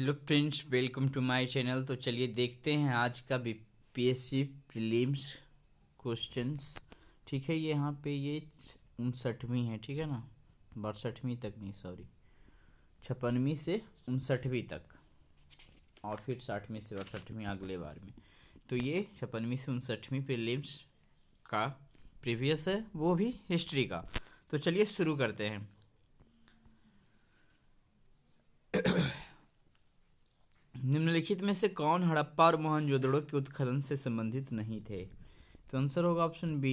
hello friends welcome to my channel तो चलिए देखते हैं आज का B P S C prelims questions ठीक है ये यहाँ पे ये उनसठवीं है ठीक है ना बासठवीं तक नहीं सॉरी छप्पनवीं से उनसठवीं तक और फिर साठवीं से बासठवीं अगले बार में तो ये छप्पनवीं से उनसठवीं प्रीलिम्स का प्रीवियस है वो भी हिस्ट्री का तो चलिए शुरू करते हैं निम्नलिखित में से कौन हड़प्पा और मोहनजोदड़ो के उत्खनन से संबंधित नहीं थे तो आंसर होगा option B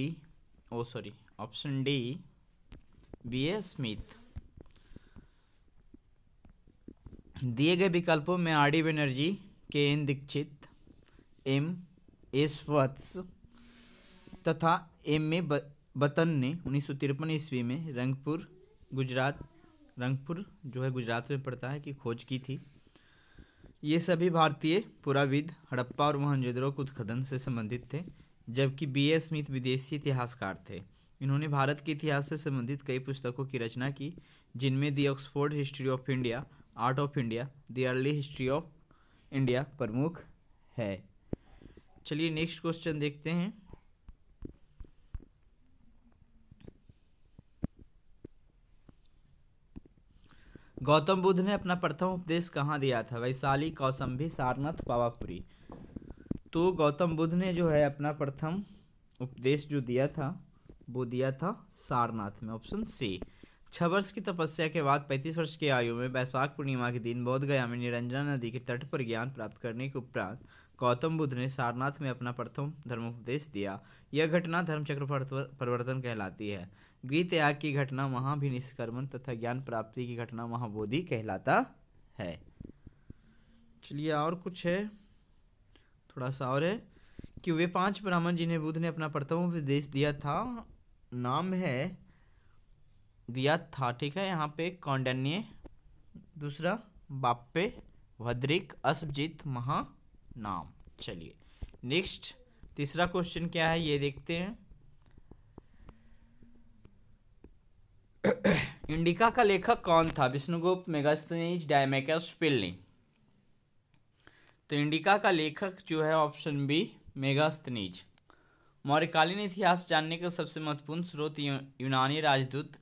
oh sorry option D B A Smith दिए गए विकल्पों में R D Banerjee K N Dikshit M S Vats तथा एम ए बतन ने उन्नीस सौ तिरपन ईस्वी में रंगपुर गुजरात रंगपुर जो है गुजरात में पड़ता है कि खोज की थी ये सभी भारतीय पुराविद हड़प्पा और मोहनजोदड़ो के उत्खनन से संबंधित थे जबकि बी एस स्मिथ विदेशी इतिहासकार थे इन्होंने भारत के इतिहास से संबंधित कई पुस्तकों की रचना की जिनमें the Oxford history of India art of India the early history of India प्रमुख है चलिए नेक्स्ट क्वेश्चन देखते हैं गौतम बुद्ध ने अपना प्रथम उपदेश कहाँ दिया था वैशाली कौशम्बी सारनाथ पावापुरी तो गौतम बुद्ध ने जो है अपना प्रथम उपदेश जो दिया था वो दिया था सारनाथ में ऑप्शन सी छह वर्ष की तपस्या के बाद पैंतीस वर्ष की आयु में बैसाख पूर्णिमा के दिन गया में निरंजना नदी के तट पर ज्ञान प्राप्त करने के उपरांत गौतम बुद्ध ने सारनाथ में अपना प्रथम धर्मोपदेश दिया यह घटना धर्मचक्र परिवर्तन कहलाती है त्याग की घटना महाभिनिष्कर्मन तथा ज्ञान प्राप्ति की घटना महाबोधि कहलाता है चलिए और कुछ है थोड़ा सा और है कि वे पांच ब्राह्मण जिन्हें बुद्ध ने अपना प्रथम उपदेश दिया था नाम है दिया था ठीक है यहाँ पे कौंडन्य दूसरा बाप्पे भद्रिक अश्वजीत महा नाम चलिए नेक्स्ट तीसरा क्वेश्चन क्या है ये देखते हैं इंडिका का लेखक कौन था विष्णुगुप्त मेगास्थनीज डायमेकस पिल्ली तो इंडिका का लेखक जो है ऑप्शन बी मेगास्थनीज मौर्यकालीन इतिहास जानने का सबसे महत्वपूर्ण स्रोत यूनानी राजदूत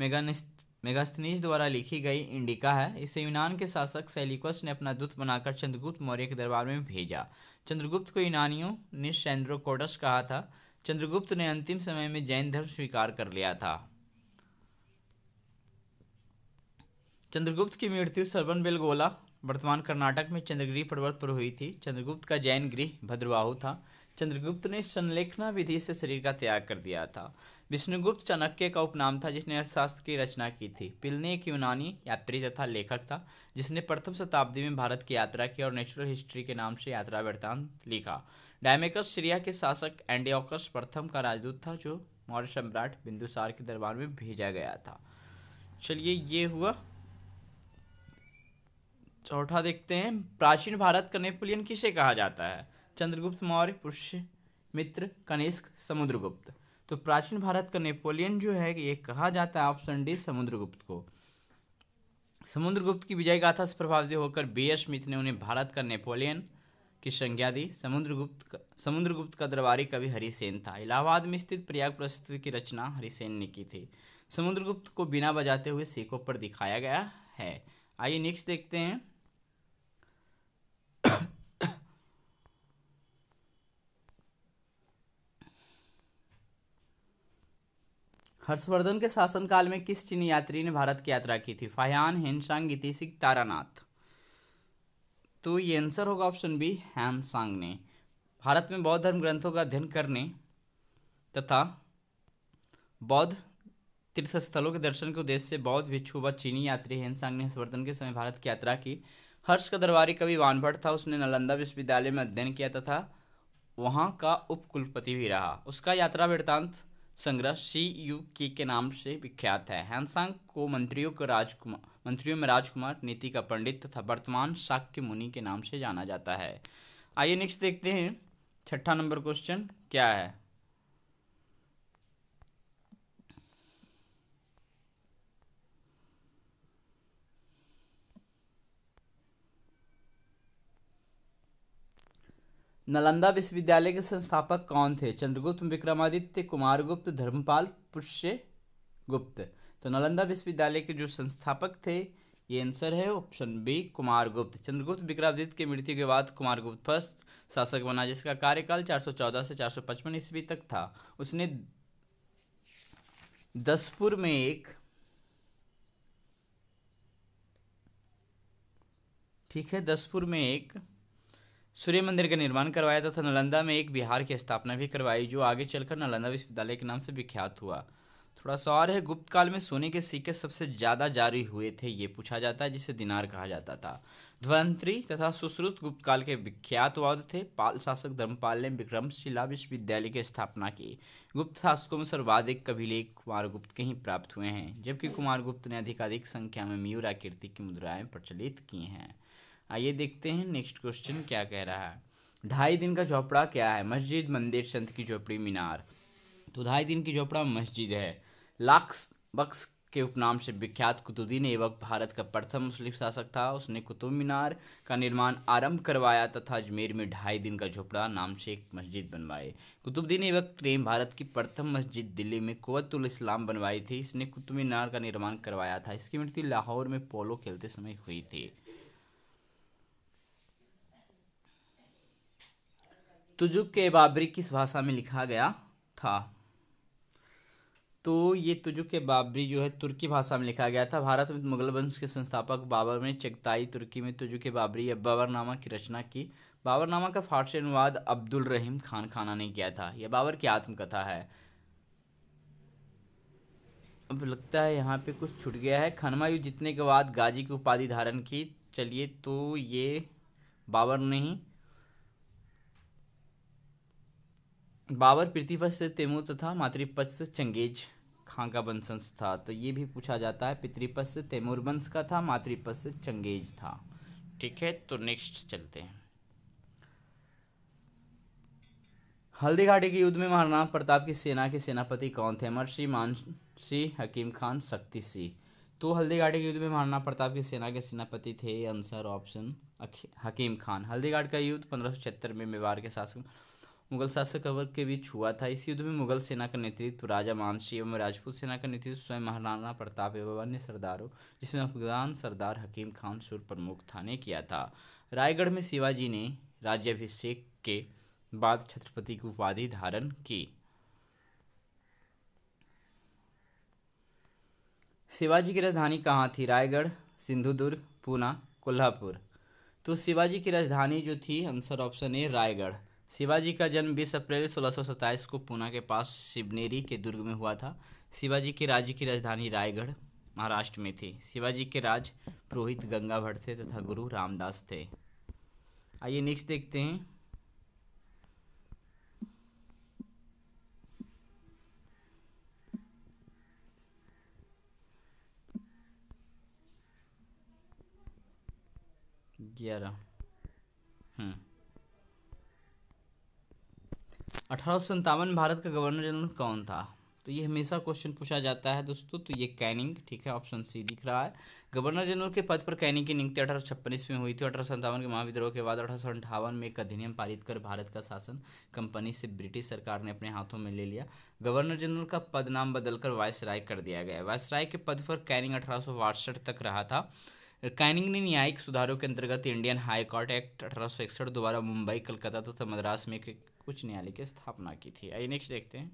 मेगानिस मेगास्थनीज द्वारा लिखी गई इंडिका है इसे यूनान के शासक सेलिकस ने अपना दूत बनाकर चंद्रगुप्त मौर्य के दरबार में भेजा चंद्रगुप्त को यूनानियों ने सेंड्रोकोडस कहा था चंद्रगुप्त ने अंतिम समय में जैन धर्म स्वीकार कर लिया था चंद्रगुप्त की मृत्यु सरवन बेलगोला वर्तमान कर्नाटक में चंद्रगिरी पर्वत पर हुई थी चंद्रगुप्त का जैन गृह भद्रवाहु था चंद्रगुप्त ने संलेखना विधि से शरीर का त्याग कर दिया था विष्णुगुप्त चाणक्य का उपनाम था जिसने अर्थशास्त्र की रचना की थी पिलने एक यूनानी यात्री तथा लेखक था जिसने प्रथम शताब्दी में भारत की यात्रा की और नेचुरल हिस्ट्री के नाम से यात्रा वृत्तांत लिखा डायमेकस सीरिया के शासक एंडियोकस प्रथम का राजदूत था जो मौर्य सम्राट बिंदुसार के दरबार में भेजा गया था चलिए ये हुआ चौथा देखते हैं प्राचीन भारत का नेपोलियन किसे कहा जाता है चंद्रगुप्त मौर्य पुष्य मित्र कनिष्क समुद्रगुप्त तो प्राचीन भारत का नेपोलियन जो है ये कहा जाता है ऑप्शन डी समुद्रगुप्त को समुद्रगुप्त की विजय गाथा से प्रभावित होकर बी एस स्मिथ ने उन्हें भारत का नेपोलियन की संज्ञा दी समुद्रगुप्त समुद्रगुप्त का दरबारी कवि हरिसेन था इलाहाबाद में स्थित प्रयाग प्रस्थित की रचना हरिसेन ने की थी समुद्रगुप्त को बिना बजाते हुए सिक्कों पर दिखाया गया है आइए नेक्स्ट देखते हैं हर्षवर्धन के शासनकाल में किस चीनी यात्री ने भारत की यात्रा की थी फाहान हेनसांग गीतिशिक तारानाथ तो ये आंसर होगा ऑप्शन बी हेनसांग ने भारत में बौद्ध धर्म ग्रंथों का अध्ययन करने तथा बौद्ध तीर्थस्थलों के दर्शन के उद्देश्य से बौद्ध भिक्षु व चीनी यात्री हेनसांग ने हर्षवर्धन के समय भारत की यात्रा की हर्ष का दरबारी कवि वानभट था उसने नालंदा विश्वविद्यालय में अध्ययन किया तथा वहाँ का उपकुलपति भी रहा उसका यात्रा वृत्तांत संग्रह सी यू के के नाम से विख्यात है हैंसांग को मंत्रियों का राजकुमार मंत्रियों में राजकुमार नीति का पंडित तथा वर्तमान शाक्य मुनि के नाम से जाना जाता है आइए नेक्स्ट देखते हैं छठा नंबर क्वेश्चन क्या है नालंदा विश्वविद्यालय के संस्थापक कौन थे चंद्रगुप्त विक्रमादित्य कुमारगुप्त धर्मपाल पुष्य गुप्त तो नालंदा विश्वविद्यालय के जो संस्थापक थे ये आंसर है ऑप्शन बी कुमारगुप्त चंद्रगुप्त विक्रमादित्य की मृत्यु के बाद कुमारगुप्त फर्स्ट शासक बना जिसका कार्यकाल 414 से 455 ईस्वी तक था उसने दसपुर में एक ठीक है दसपुर में एक सूर्य मंदिर का निर्माण करवाया तथा तो नालंदा में एक बिहार की स्थापना भी करवाई जो आगे चलकर नालंदा विश्वविद्यालय के नाम से विख्यात हुआ थोड़ा सा और है गुप्त काल में सोने के सिक्के सबसे ज़्यादा जारी हुए थे ये पूछा जाता है जिसे दिनार कहा जाता था ध्वंतरी तथा सुश्रुत गुप्त काल के विख्यात वाद थे पाल शासक धर्मपाल ने विक्रमशिला विश्वविद्यालय की स्थापना की गुप्त शासकों में सर्वाधिक कबीले गुप्त के ही प्राप्त हुए हैं जबकि कुमार गुप्त ने अधिकाधिक संख्या में मयूर कीर्ति की मुद्राएं प्रचलित की हैं आइए देखते हैं नेक्स्ट क्वेश्चन क्या कह रहा है ढाई दिन का झोपड़ा क्या है मस्जिद मंदिर संत की झोपड़ी मीनार तो ढाई दिन की झोपड़ा मस्जिद है लाक्स बक्स के उपनाम से विख्यात कुतुद्दीन ऐबक भारत का प्रथम मुस्लिम शासक था उसने कुतुब मीनार का निर्माण आरंभ करवाया तथा अजमेर में ढाई दिन का झोपड़ा नाम से एक मस्जिद बनवाए कुतुब्दीन ऐबक ने भारत की प्रथम मस्जिद दिल्ली में कुतुल इस्लाम बनवाई थी इसने कुतुब मीनार का निर्माण करवाया था इसकी मृत्यु लाहौर में पोलो खेलते समय हुई थी तुजुक के बाबरी किस भाषा में लिखा गया था तो ये तुजुक के बाबरी जो है तुर्की भाषा में लिखा गया था भारत में मुगल वंश के संस्थापक बाबर ने चगताई तुर्की में तुजुक के बाबरी या बाबरनामा की रचना की बाबरनामा का फारसी अनुवाद अब्दुल रहीम खान खाना ने किया था यह बाबर की आत्मकथा है अब लगता है यहाँ पे कुछ छूट गया है खनमा युद्ध जीतने के बाद गाजी की उपाधि धारण की चलिए तो ये बाबर नहीं बाबर पृथ्वीपद से तेमू तथा मातृपद से चंगेज खां का वंशंश था तो ये भी पूछा जाता है पितृपद से तैमूर वंश का था मातृपद से चंगेज था ठीक है तो नेक्स्ट चलते हैं हल्दी घाटी के युद्ध में महाराणा प्रताप की सेना के सेनापति कौन थे अमर श्री मान श्री हकीम खान शक्ति सिंह तो हल्दी घाटी के युद्ध में महाराणा प्रताप की सेना के सेनापति थे आंसर ऑप्शन हकीम खान हल्दीघाट का युद्ध पंद्रह में मेवाड़ के शासन मुगल शासक अवर के बीच हुआ था इस युद्ध में मुगल सेना का नेतृत्व राजा मानसी एवं राजपूत सेना का नेतृत्व स्वयं महाराणा प्रताप एवं अन्य सरदारों जिसमें अफगान सरदार हकीम खान सुर प्रमुख था ने किया था रायगढ़ में शिवाजी ने राज्याभिषेक के बाद छत्रपति की उपाधि धारण की शिवाजी की राजधानी कहाँ थी रायगढ़ सिंधुदुर्ग पूना कोल्हापुर तो शिवाजी की राजधानी जो थी answer option A Raigad Shivaji का जन्म 20 अप्रैल सोलह को पुणे के पास शिवनेरी के दुर्ग में हुआ था शिवाजी के राज्य की राजधानी रायगढ़ महाराष्ट्र में थी शिवाजी के राज पुरोहित गंगा भट्ट थे तथा गुरु रामदास थे आइए नेक्स्ट देखते हैं ग्यारह हम्म अठारह भारत का गवर्नर जनरल कौन था तो ये हमेशा क्वेश्चन पूछा जाता है दोस्तों तो ये कैनिंग ठीक है ऑप्शन सी दिख रहा है गवर्नर जनरल के पद पर कैनिंग की नियुक्ति अठारह में हुई थी अठारह सत्तावन के महाविद्रोह के बाद अठारह सौ अंठावन में एक अधिनियम पारित कर भारत का शासन कंपनी से ब्रिटिश सरकार ने अपने हाथों में ले लिया गवर्नर जनरल का पद नाम बदलकर वायसराय कर दिया गया वायसराय के पद पर कैनिंग अठारह तक रहा था ने न्यायिक सुधारों के अंतर्गत इंडियन हाई कोर्ट एक्ट अठारह द्वारा मुंबई कलकत्ता तथा मद्रास में एक कुछ न्यायालय की स्थापना की थी आइए नेक्स्ट देखते हैं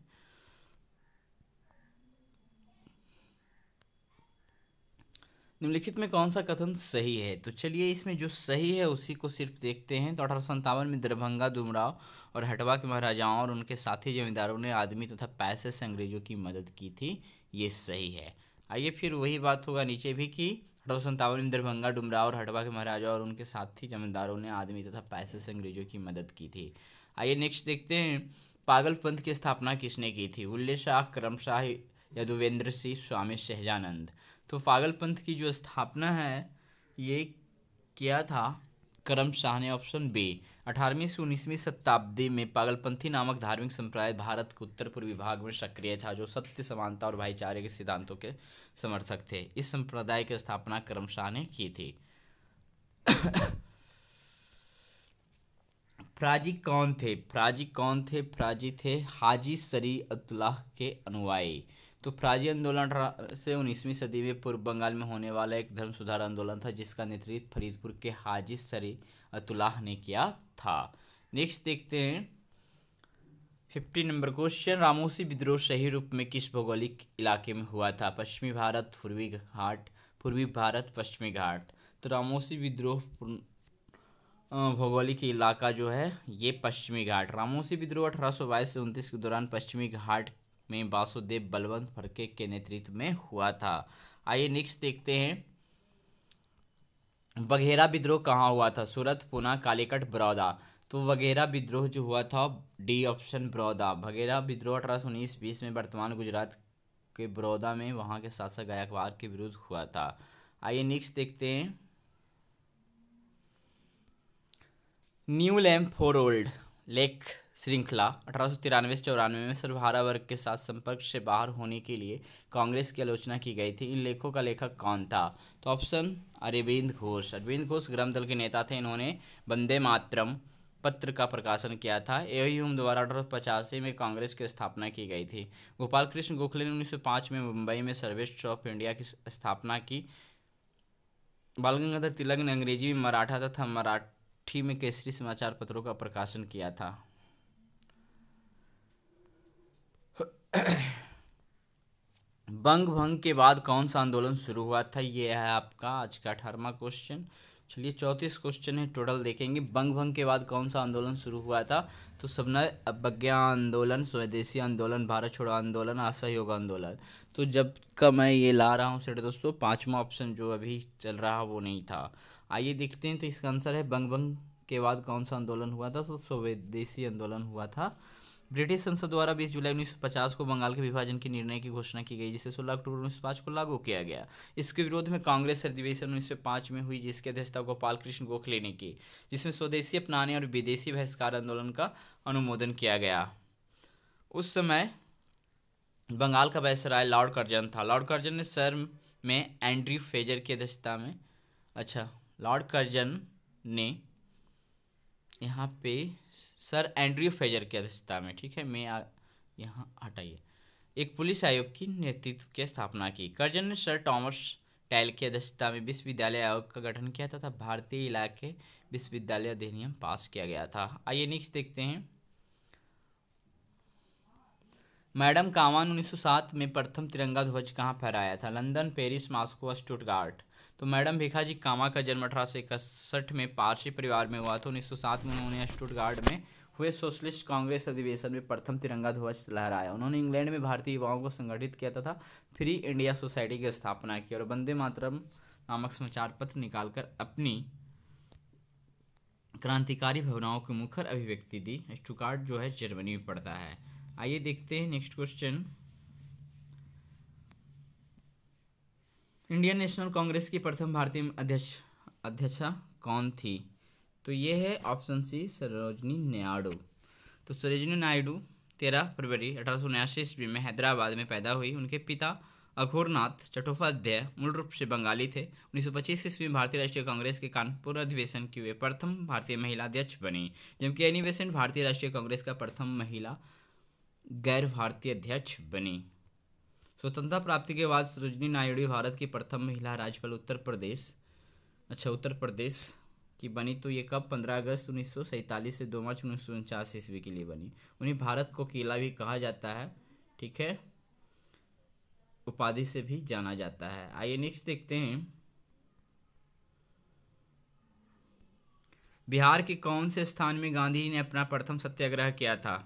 निम्नलिखित में कौन सा कथन सही है तो चलिए इसमें जो सही है उसी को सिर्फ देखते हैं तो अठारह सौ में दरभंगा दुमराव और हटवा के महाराजाओं और उनके साथी जमींदारों ने आदमी तथा पैसे से अंग्रेजों की मदद की थी ये सही है आइए फिर वही बात होगा नीचे भी कि अठारह सौ में दरभंगा डुमरा और हटवा के महाराजा और उनके साथी जमींदारों ने आदमी तथा पैसे से अंग्रेजों की मदद की थी आइए नेक्स्ट देखते हैं पागल पंथ की स्थापना किसने की थी उल्ले शाह करम शाह यदुवेंद्र सिंह स्वामी सहजानंद तो पागल पंथ की जो स्थापना है ये किया था करम शाह ने ऑप्शन बी अठारहवीं से उन्नीसवीं शताब्दी में पागलपंथी नामक धार्मिक संप्रदाय भारत के उत्तर पूर्वी भाग में सक्रिय था जो सत्य समानता और भाईचारे के सिद्धांतों के समर्थक थे इस संप्रदाय की स्थापना क्रमशाह ने की थी फ्राजी कौन थे फ्राजी कौन थे फ्राजी थे हाजी सरी अतुल्लाह के अनुयायी तो प्राजी आंदोलन से उन्नीसवीं सदी में पूर्व बंगाल में होने वाला एक धर्म सुधार आंदोलन था जिसका नेतृत्व फरीदपुर के हाजी सरी अतुल्लाह ने किया था नेक्स्ट देखते हैं फिफ्टी नंबर क्वेश्चन रामोसी विद्रोह सही रूप में किस भौगोलिक इलाके में हुआ था पश्चिमी भारत पूर्वी घाट पूर्वी भारत पश्चिमी घाट तो रामोसी विद्रोह भौगोलिक इलाका जो है ये पश्चिमी घाट रामोसी विद्रोह अठारह सौ बाईस से उनतीस के दौरान पश्चिमी घाट में वासुदेव बलवंत फड़के के नेतृत्व में हुआ था आइए नेक्स्ट देखते हैं वगैरह विद्रोह कहाँ हुआ था सूरत पुना कालीकट बड़ौदा तो वगैरह विद्रोह जो हुआ था डी ऑप्शन बड़ौदा वगैरह विद्रोह अठारह सौ उन्नीस बीस में वर्तमान गुजरात के बड़ौदा में वहाँ के शासक गायकवाड़ के विरुद्ध हुआ था आइए नेक्स्ट देखते हैं न्यू लैम्प फोर ओल्ड लेख श्रृंखला अठारह तिरानवे से चौरानवे में सर्वहारा वर्ग के साथ संपर्क से बाहर होने के लिए कांग्रेस की आलोचना की गई थी इन लेखों का लेखक कौन था तो ऑप्शन अरविंद घोष अरविंद घोष ग्राम दल के नेता थे इन्होंने वंदे मातरम पत्र का प्रकाशन किया था एओयू द्वारा अठारह पचासी में कांग्रेस की स्थापना की गई थी गोपाल कृष्ण गोखले ने उन्नीस में मुंबई में सर्वेस्ट ऑफ इंडिया की स्थापना की बाल गंगाधर तिलक ने अंग्रेजी में मराठा तथा मराठ 1960 में केसरी समाचार पत्रों का प्रकाशन किया था बंग भंग के बाद कौन सा आंदोलन शुरू हुआ था यह है आपका आज का अठारवा क्वेश्चन चलिए चौंतीस क्वेश्चन है टोटल देखेंगे बंग भंग के बाद कौन सा आंदोलन शुरू हुआ था तो सबने अवज्ञा आंदोलन स्वदेशी आंदोलन भारत छोड़ो आंदोलन असहयोग आंदोलन तो जब का मैं ये ला रहा हूँ सर दोस्तों पाँचवा ऑप्शन जो अभी चल रहा वो नहीं था आइए देखते हैं तो इसका आंसर है बंग बंग के बाद कौन सा आंदोलन हुआ था तो स्वदेशी आंदोलन हुआ था ब्रिटिश संसद द्वारा 20 जुलाई 1950 को बंगाल के विभाजन के निर्णय की घोषणा की गई जिसे 16 अक्टूबर उन्नीस को लागू किया गया इसके विरोध में कांग्रेस अधिवेशन 1905 में हुई जिसकी अध्यक्षता गोपाल कृष्ण गोखले ने की जिसमें स्वदेशी अपनाने और विदेशी बहिष्कार आंदोलन का अनुमोदन किया गया उस समय बंगाल का बहसराय लॉर्ड कर्जन था लॉर्ड कर्जन ने सर में एंड्री फेजर की अध्यक्षता में अच्छा लॉर्ड कर्जन ने यहाँ पे सर एंड्रयू फेजर की अध्यक्षता में ठीक है मैं यहाँ हटाइए एक पुलिस आयोग की नेतृत्व की स्थापना की कर्जन ने सर टॉमस टैल की अध्यक्षता में विश्वविद्यालय आयोग का गठन किया तथा भारतीय इलाके विश्वविद्यालय अधिनियम पास किया गया था आइए नेक्स्ट देखते हैं मैडम कामान 1907 में प्रथम तिरंगा ध्वज कहाँ फहराया था लंदन पेरिस मास्को और स्टुटगार्ट तो मैडम जी कामा का जन्म अठारह में पारसी परिवार में हुआ था उन्नीस में उन्होंने स्टूटगार्ड में हुए सोशलिस्ट कांग्रेस अधिवेशन में प्रथम तिरंगा ध्वज लहराया उन्होंने इंग्लैंड में भारतीय युवाओं को संगठित किया तथा फ्री इंडिया सोसाइटी की स्थापना की और वंदे मातरम नामक समाचार पत्र निकालकर अपनी क्रांतिकारी भावनाओं की मुखर अभिव्यक्ति दी स्टुकार्ड जो है जर्मनी में पड़ता है आइए देखते हैं next question Indian national Congress की प्रथम भारतीय अध्यक्ष अध्यक्षा कौन थी तो ये है ऑप्शन सी सरोजनी नायडू तो सरोजनी नायडू तेरह फरवरी अठारह सौ उन्यासी ईस्वी में हैदराबाद में पैदा हुई उनके पिता अघोरनाथ चट्टोपाध्याय मूल रूप से बंगाली थे 1925 ईस्वी में भारतीय राष्ट्रीय कांग्रेस के कानपुर अधिवेशन की वे प्रथम भारतीय महिला अध्यक्ष बनी जबकि एनिवेशन भारतीय राष्ट्रीय कांग्रेस का प्रथम महिला गैर भारतीय अध्यक्ष बनी स्वतंत्रता प्राप्ति के बाद सरोजनी नायडू भारत की प्रथम महिला राज्यपाल उत्तर प्रदेश अच्छा उत्तर प्रदेश की बनी तो ये कब पंद्रह अगस्त उन्नीस से दो मार्च उन्नीस सौ उनचास ईस्वी के लिए बनी उन्हें भारत को किला भी कहा जाता है ठीक है उपाधि से भी जाना जाता है आइए नेक्स्ट देखते हैं बिहार के कौन से स्थान में गांधी ने अपना प्रथम सत्याग्रह किया था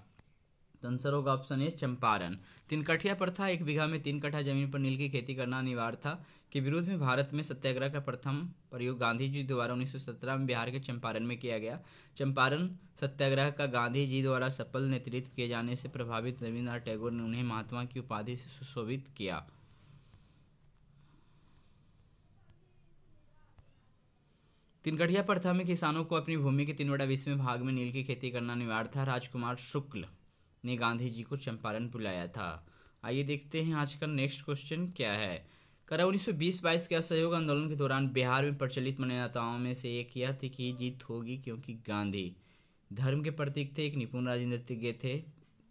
तो आंसर होगा ऑप्शन ए चंपारण तीन कठिया प्रथा एक बीघा में तीन कठा जमीन पर नील की खेती करना अनिवार्य था के विरुद्ध में भारत में सत्याग्रह का प्रथम प्रयोग गांधी जी द्वारा 1917 में बिहार के चंपारण में किया गया चंपारण सत्याग्रह का गांधी जी द्वारा सफल नेतृत्व किए जाने से प्रभावित रविन्द्रनाथ टैगोर ने उन्हें महात्मा की उपाधि से सुशोभित किया तिनकटिया प्रथा में किसानों को अपनी भूमि के तीन बड़ा बीसवें भाग में नील की खेती करना अनिवार्य था राजकुमार शुक्ल ने गांधी जी को चंपारण बुलाया था आइए देखते हैं आज का नेक्स्ट क्वेश्चन क्या है कर उन्नीस सौ के असहयोग आंदोलन के दौरान बिहार में प्रचलित मान्यताओं में से एक यह थी कि जीत होगी क्योंकि गांधी धर्म के प्रतीक थे एक निपुण राजनीतिज्ञ थे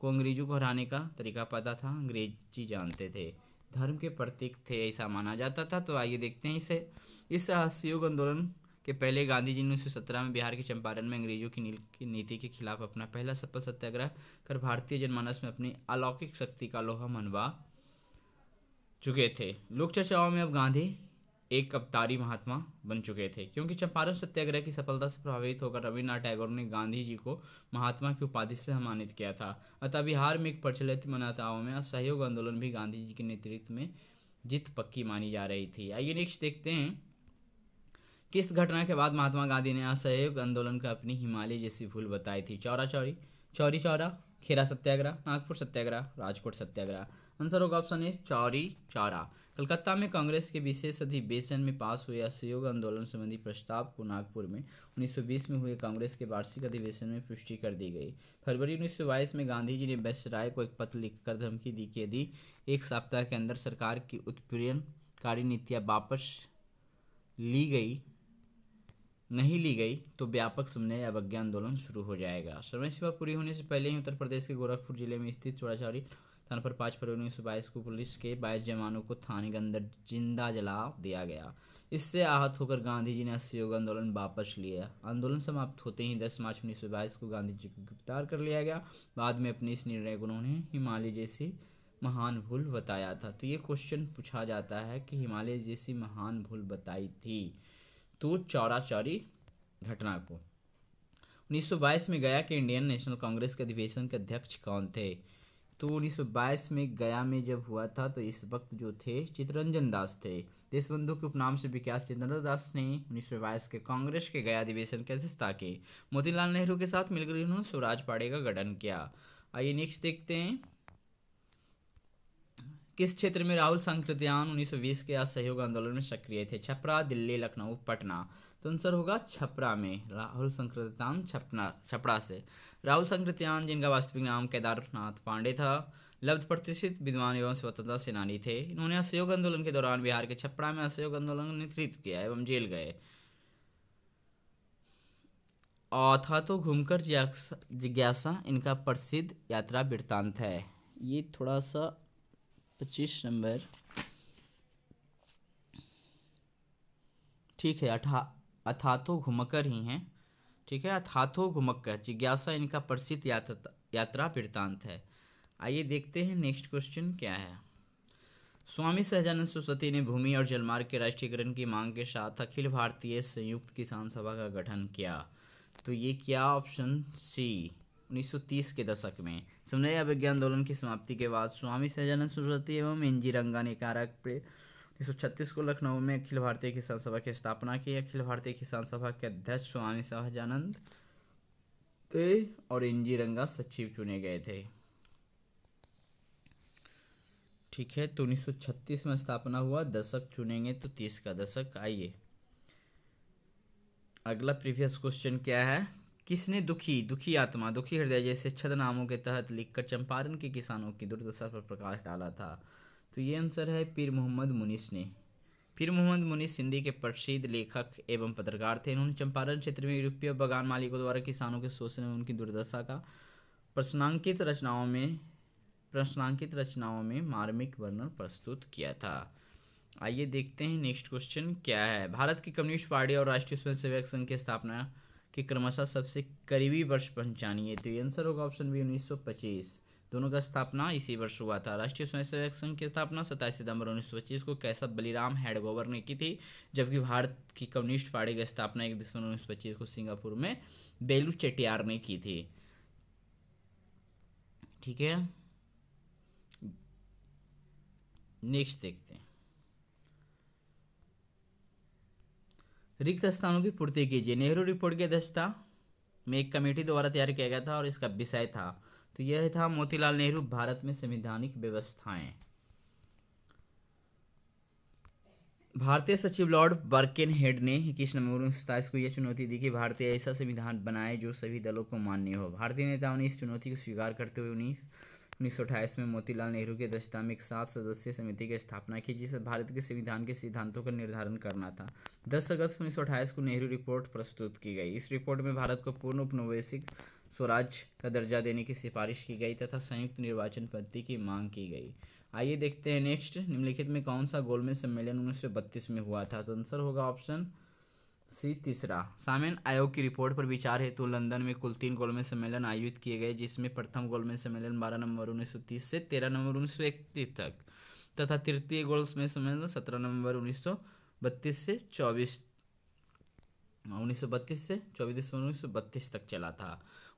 को अंग्रेजों को हराने का तरीका पता था अंग्रेजी जानते थे धर्म के प्रतीक थे ऐसा माना जाता था तो आइए देखते हैं इसे इस असहयोग आंदोलन के पहले गांधी जी ने उन्नीस में बिहार के चंपारण में अंग्रेजों की, नीति के खिलाफ अपना पहला सफल सत्याग्रह कर भारतीय जनमानस में अपनी अलौकिक शक्ति का लोहा मनवा चुके थे लोक चर्चाओं में अब गांधी एक अवतारी महात्मा बन चुके थे क्योंकि चंपारण सत्याग्रह की सफलता से प्रभावित होकर रविन्द्रनाथ टैगोर ने गांधी जी को महात्मा की उपाधि से सम्मानित किया था अतः बिहार में एक प्रचलित मान्यताओं में असहयोग आंदोलन भी गांधी जी के नेतृत्व में जीत पक्की मानी जा रही थी आइए नेक्स्ट देखते हैं किस घटना के बाद महात्मा गांधी ने असहयोग आंदोलन का अपनी हिमालय जैसी भूल बताई थी चौरा चौरी चौरी चौरा खेरा सत्याग्रह नागपुर सत्याग्रह राजकोट सत्याग्रह आंसर होगा ऑप्शन ए चौरी चौरा कलकत्ता में कांग्रेस के विशेष अधिवेशन में पास हुए असहयोग आंदोलन संबंधी प्रस्ताव को नागपुर में 1920 में हुए कांग्रेस के वार्षिक अधिवेशन में पुष्टि कर दी गई फरवरी 1922 में गांधी जी ने राय को एक पत्र लिखकर धमकी दी कि यदि एक सप्ताह के अंदर सरकार की उत्पीड़नकारी नीतियाँ वापस ली गई नहीं ली गई तो व्यापक समन्वय या अवज्ञा आंदोलन शुरू हो जाएगा समय सीमा पूरी होने से पहले ही उत्तर प्रदेश के गोरखपुर जिले में स्थित चौड़ाचौरी थाना पर पाँच फरवरी उन्नीस सौ बाईस को पुलिस के बाईस जवानों को थाने के अंदर जिंदा जला दिया गया इससे आहत होकर गांधी जी ने असहयोग आंदोलन वापस लिया आंदोलन समाप्त होते ही दस मार्च उन्नीस सौ बाईस को गांधी जी को गिरफ्तार कर लिया गया बाद में अपने इस निर्णय को उन्होंने हिमालय जैसी महान भूल बताया था तो ये क्वेश्चन पूछा जाता है कि हिमालय जैसी महान भूल बताई थी तो चौरा चौरी घटना को 1922 में गया के इंडियन नेशनल कांग्रेस के अधिवेशन के अध्यक्ष कौन थे तो 1922 में गया में जब हुआ था तो इस वक्त जो थे चितरंजन दास थे देशबंधु के उपनाम से विकास चंद्र दास ने उन्नीस के कांग्रेस के गया अधिवेशन की अध्यक्षता की मोतीलाल नेहरू के साथ मिलकर इन्होंने स्वराज पाड़े का गठन किया आइए नेक्स्ट देखते हैं किस क्षेत्र में राहुल संकृत्यान 1920 के असहयोग आंदोलन में सक्रिय थे छपरा दिल्ली लखनऊ पटना तो आंसर होगा छपरा में राहुल संकृत्यान छपना छपरा से राहुल संकृत्यान जिनका वास्तविक नाम केदारनाथ पांडे था लब्ध प्रतिष्ठित विद्वान एवं स्वतंत्रता सेनानी थे इन्होंने असहयोग आंदोलन के दौरान बिहार के छपरा में असहयोग आंदोलन नेतृत्व किया एवं जेल गए था तो घूमकर जिज्ञासा इनका प्रसिद्ध यात्रा वृत्तांत है ये थोड़ा सा पच्चीस नंबर ठीक है अठा अथाथो घुमकर ही हैं ठीक है अथाथो घुमक्कर जिज्ञासा इनका प्रसिद्ध यात्रा यात्रा वृत्तांत है आइए देखते हैं नेक्स्ट क्वेश्चन क्या है स्वामी सहजानंद सरस्वती ने भूमि और जलमार्ग के राष्ट्रीयकरण की मांग के साथ अखिल भारतीय संयुक्त किसान सभा का गठन किया तो ये क्या ऑप्शन सी 1930 के दशक में समन्वय विज्ञान आंदोलन की समाप्ति के बाद स्वामी सहजानंद सरस्वती एवं एन जी रंगा ने कारक पे उन्नीस सौ छत्तीस को लखनऊ में अखिल भारतीय किसान सभा की स्थापना की अखिल भारतीय किसान सभा के अध्यक्ष स्वामी सहजानंद और एन जी रंगा सचिव चुने गए थे ठीक है तो 1936 में स्थापना हुआ दशक चुनेंगे तो तीस का दशक आइए अगला प्रीवियस क्वेश्चन क्या है किसने दुखी दुखी आत्मा दुखी हृदय जैसे नामों के तहत लिखकर चंपारण के किसानों की दुर्दशा पर प्रकाश डाला था तो ये आंसर है पीर मोहम्मद मुनिस ने पीर मोहम्मद मुनिस हिंदी के प्रसिद्ध लेखक एवं पत्रकार थे इन्होंने चंपारण क्षेत्र में यूरोपीय बगान मालिकों द्वारा किसानों के शोषण में उनकी दुर्दशा का प्रश्नांकित रचनाओं में प्रश्नांकित रचनाओं में मार्मिक वर्णन प्रस्तुत किया था आइए देखते हैं नेक्स्ट क्वेश्चन क्या है भारत की कम्युनिस्ट पार्टी और राष्ट्रीय स्वयंसेवक संघ की स्थापना कि क्रमशः सबसे करीबी वर्ष पहचानिए तो ये आंसर होगा ऑप्शन बी 1925 दोनों का स्थापना इसी वर्ष हुआ था राष्ट्रीय स्वयंसेवक संघ की स्थापना सत्ताईस सितंबर 1925 को कैसा बलिराम हेडगोवर ने की थी जबकि भारत की कम्युनिस्ट पार्टी की स्थापना एक दिसंबर उन्नीस को सिंगापुर में बेलू चेटियार ने की थी ठीक है नेक्स्ट देखते हैं रिक्त स्थानों की पूर्ति कीजिए नेहरू रिपोर्ट की अध्यक्षता में एक कमेटी द्वारा तैयार किया गया था और इसका विषय था तो यह था मोतीलाल नेहरू भारत में संविधानिक व्यवस्थाएं भारतीय सचिव लॉर्ड बर्किन हेड ने इक्कीस नवंबर उन्नीस सौ सत्ताईस को यह चुनौती दी कि भारतीय ऐसा संविधान बनाए जो सभी दलों को मान्य हो भारतीय नेताओं ने इस चुनौती को स्वीकार करते हुए उन्नीस उन्नीस में मोतीलाल नेहरू की अध्यक्षता में एक सात सदस्यीय समिति की स्थापना की जिसे भारत के संविधान के सिद्धांतों का निर्धारण करना था 10 अगस्त उन्नीस को नेहरू रिपोर्ट प्रस्तुत की गई इस रिपोर्ट में भारत को पूर्ण उपनिवेशिक स्वराज का दर्जा देने की सिफारिश की गई तथा संयुक्त निर्वाचन पद्धति की मांग की गई आइए देखते हैं नेक्स्ट निम्नलिखित में कौन सा गोलमेज सम्मेलन उन्नीस में हुआ था तो आंसर होगा ऑप्शन सी तीसरा सामान्य आयोग की रिपोर्ट पर विचार हेतु लंदन में कुल तीन गोलमेज सम्मेलन आयोजित किए गए जिसमें प्रथम गोलमेज सम्मेलन 12 नवंबर 1930 से 13 नवंबर 1931 तक तथा तृतीय गोलमेज सम्मेलन 17 नवंबर 1932 से 24 1932 हाँ, से 24 दिसंबर उन्नीस तक चला था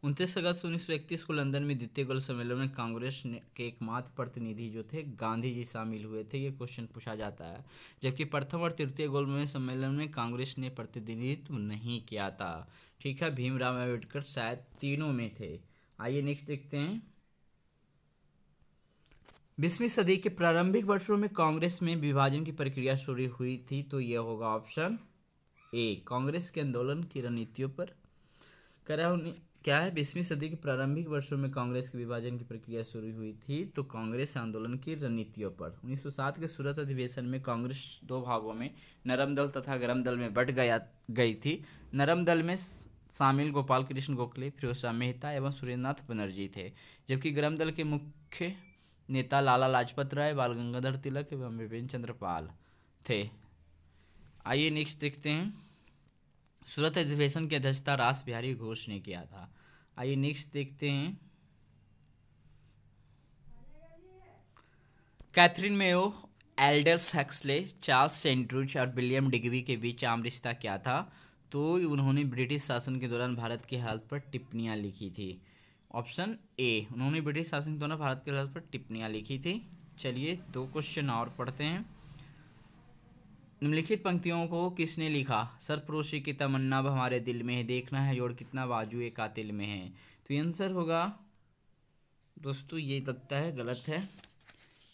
उनतीस अगस्त उन्नीस को लंदन में द्वितीय गोल सम्मेलन में कांग्रेस के एकमात्र प्रतिनिधि जो थे गांधी जी शामिल हुए थे ये क्वेश्चन पूछा जाता है जबकि प्रथम और तृतीय गोल में सम्मेलन में कांग्रेस ने प्रतिनिधित्व नहीं किया था ठीक है भीमराव अम्बेडकर शायद तीनों में थे आइए नेक्स्ट देखते हैं बीसवीं सदी के प्रारंभिक वर्षों में कांग्रेस में विभाजन की प्रक्रिया शुरू हुई थी तो यह होगा ऑप्शन ए कांग्रेस के आंदोलन की रणनीतियों पर करा क्या है बीसवीं सदी के प्रारंभिक वर्षों में कांग्रेस के विभाजन की प्रक्रिया शुरू हुई थी तो कांग्रेस आंदोलन की रणनीतियों पर 1907 के सूरत अधिवेशन में कांग्रेस दो भागों में नरम दल तथा गरम दल में बट गया गई थी नरम दल में शामिल गोपाल कृष्ण गोखले फिरोजा मेहता एवं सूर्यनाथ बनर्जी थे जबकि गरम दल के मुख्य नेता लाला लाजपत राय बाल गंगाधर तिलक एवं विपिन चंद्रपाल थे आइए नेक्स्ट देखते हैं सूरत अधिवेशन की अध्यक्षता रास बिहारी घोष ने किया था आइए नेक्स्ट देखते हैं Katherine Mayo Aldous Huxley Charles सेंट्रूच और विलियम डिग्वी के बीच आम रिश्ता क्या था तो उन्होंने ब्रिटिश शासन के दौरान भारत की हालत पर टिप्पणियाँ लिखी थी ऑप्शन ए उन्होंने ब्रिटिश शासन के दौरान भारत की हालत पर टिप्पणियाँ लिखी थी चलिए दो क्वेश्चन और पढ़ते हैं निम्नलिखित पंक्तियों को किसने लिखा सरफरोशी की तमन्ना अब हमारे दिल में है देखना है जोड़ कितना बाजुए कातिल में है तो ये आंसर होगा दोस्तों ये लगता है गलत है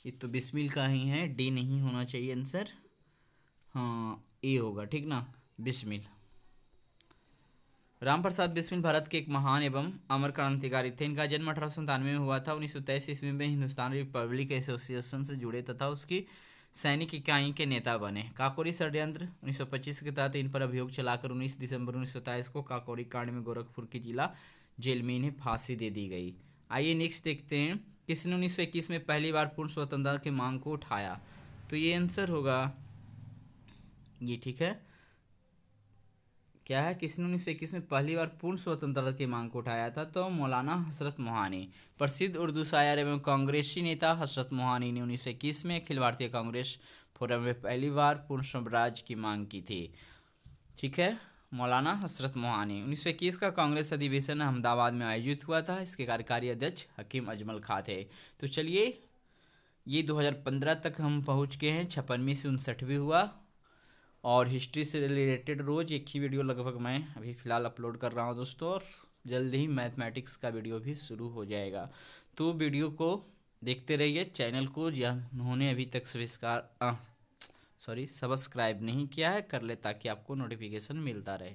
ये तो बिस्मिल का ही है डी नहीं होना चाहिए आंसर हाँ ए होगा ठीक ना बिस्मिल राम प्रसाद बिस्मिल भारत के एक महान एवं अमर क्रांतिकारी थे इनका जन्म अठारह में हुआ था उन्नीस सौ तेईस ईस्वी में हिंदुस्तान रिपब्लिक एसोसिएशन से जुड़े तथा उसकी सैनिक इकाई के नेता बने काकोरी षड्यंत्र 1925 के तहत इन पर अभियोग चलाकर 19 दिसंबर उन्नीस को काकोरी कांड में गोरखपुर की जिला जेल में इन्हें फांसी दे दी गई आइए नेक्स्ट देखते हैं किसने 1921 में पहली बार पूर्ण स्वतंत्रता की मांग को उठाया तो ये आंसर होगा ये ठीक है क्या है किसने उन्नीस सौ इक्कीस में पहली बार पूर्ण स्वतंत्रता की मांग को उठाया था तो मौलाना हसरत मोहानी प्रसिद्ध उर्दू शायर एवं कांग्रेसी नेता हसरत मोहानी ने उन्नीस सौ इक्कीस में अखिल भारतीय कांग्रेस फोरम में पहली बार पूर्ण स्वराज की मांग की थी ठीक है मौलाना हसरत मोहानी उन्नीस सौ इक्कीस का कांग्रेस अधिवेशन अहमदाबाद में आयोजित हुआ था इसके कार्यकारी अध्यक्ष हकीम अजमल खा थे तो चलिए ये 2015 तक हम पहुंच गए हैं छप्पनवीं से उनसठवीं हुआ और हिस्ट्री से रिलेटेड रोज़ एक ही वीडियो लगभग मैं अभी फ़िलहाल अपलोड कर रहा हूँ दोस्तों और जल्द ही मैथमेटिक्स का वीडियो भी शुरू हो जाएगा तो वीडियो को देखते रहिए चैनल को जिन्होंने अभी तक सविस्कार सॉरी सब्सक्राइब नहीं किया है कर ले ताकि आपको नोटिफिकेशन मिलता रहे